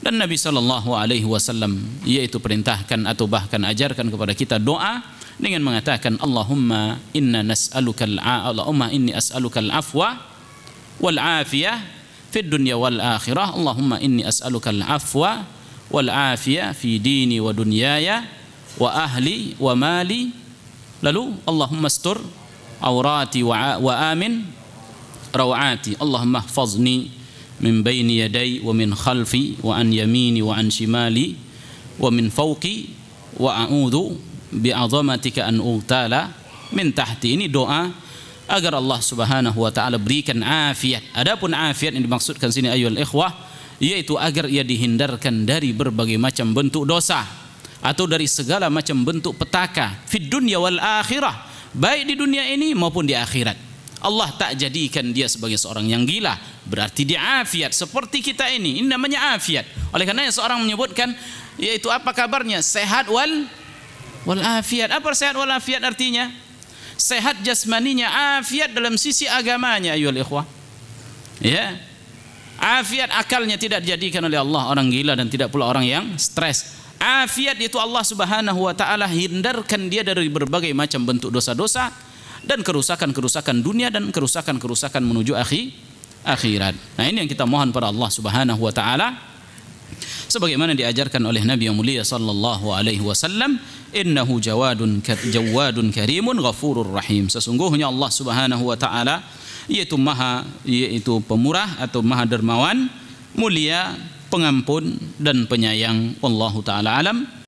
Dan Nabi Shallallahu Alaihi Wasallam yaitu perintahkan atau bahkan ajarkan kepada kita doa dengan mengatakan Allahumma inna nas'alukal Allahumma inni as'aluka al afwa wal afiyah fid dunya wal akhirah Allahumma inni as'aluka al afwa wal afiyah fi dini wa dunyaya wa ahli wa mali lalu Allahumma astur aurati wa, wa amin rawati Allahumma hfazni min baini yadai wa min khalfi wa an yamini wa an shimali wa min fawqi wa a'udhu bi azamatika an utala min tahti ini doa agar Allah Subhanahu wa taala berikan afiat. Adapun afiat yang dimaksudkan sini ayol ikhwah yaitu agar ia dihindarkan dari berbagai macam bentuk dosa atau dari segala macam bentuk petaka fid dunya wal akhirah, baik di dunia ini maupun di akhirat. Allah tak jadikan dia sebagai seorang yang gila berarti dia afiat seperti kita ini ini namanya afiat oleh karenanya seorang menyebutkan yaitu apa kabarnya sehat wal wal afiat apa sehat wal afiat artinya sehat jasmaninya afiat dalam sisi agamanya ayol ikhwah ya afiat akalnya tidak dijadikan oleh Allah orang gila dan tidak pula orang yang stres afiat itu Allah Subhanahu wa taala hindarkan dia dari berbagai macam bentuk dosa-dosa dan kerusakan-kerusakan dunia dan kerusakan-kerusakan menuju akhi akhirat. Nah, ini yang kita mohon pada Allah Subhanahu wa taala sebagaimana diajarkan oleh Nabi yang mulia sallallahu alaihi wasallam, "Innahu jawadun jawadun karimun ghafurur rahim." Sesungguhnya Allah Subhanahu wa taala yaitu Maha yaitu pemurah atau Maha dermawan, mulia, pengampun dan penyayang. Wallahu taala alam.